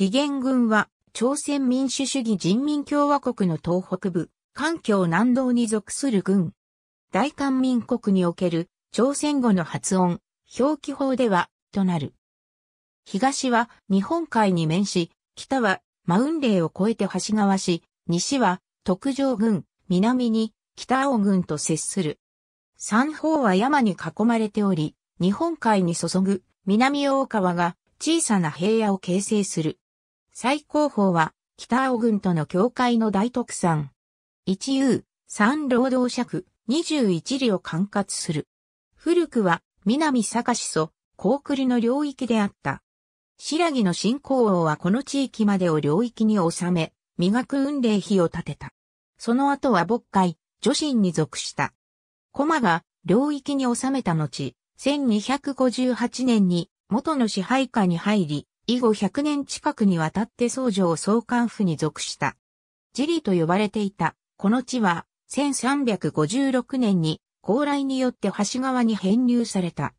李元軍は、朝鮮民主主義人民共和国の東北部、環境南道に属する軍。大韓民国における朝鮮語の発音、表記法では、となる。東は日本海に面し、北はマウンレイを越えて橋川し、西は特上軍、南に北青軍と接する。三方は山に囲まれており、日本海に注ぐ南大川が小さな平野を形成する。最高峰は、北青軍との境界の大特産。一遊、三労働尺、二十一里を管轄する。古くは、南坂市祖、高栗の領域であった。白木の新興王はこの地域までを領域に収め、磨く運霊碑を建てた。その後は牧海、女神に属した。駒が領域に収めた後、1258年に元の支配下に入り、以後100年近くにわたって僧を総監府に属した。ジリと呼ばれていた、この地は、1356年に、高麗によって橋川に編入された。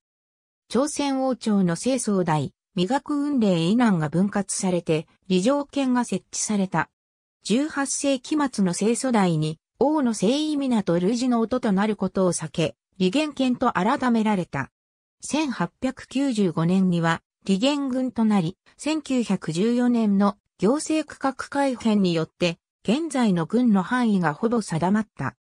朝鮮王朝の清掃代、美学運霊以南が分割されて、理上犬が設置された。18世紀末の清掃代に、王の聖意港類似の音となることを避け、理元権と改められた。1895年には、義元軍となり、1914年の行政区画改編によって、現在の軍の範囲がほぼ定まった。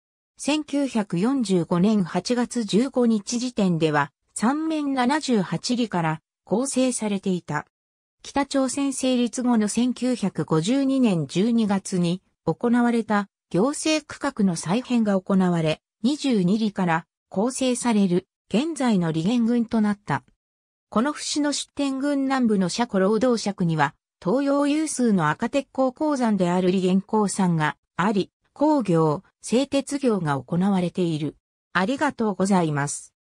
1945年8月15日時点では、三面78里から構成されていた。北朝鮮成立後の1952年12月に行われた行政区画の再編が行われ、22里から構成される現在の利元軍となった。この節の出天群南部の車庫労働尺には、東洋有数の赤鉄鋼鉱山である利源鉱山があり、工業、製鉄業が行われている。ありがとうございます。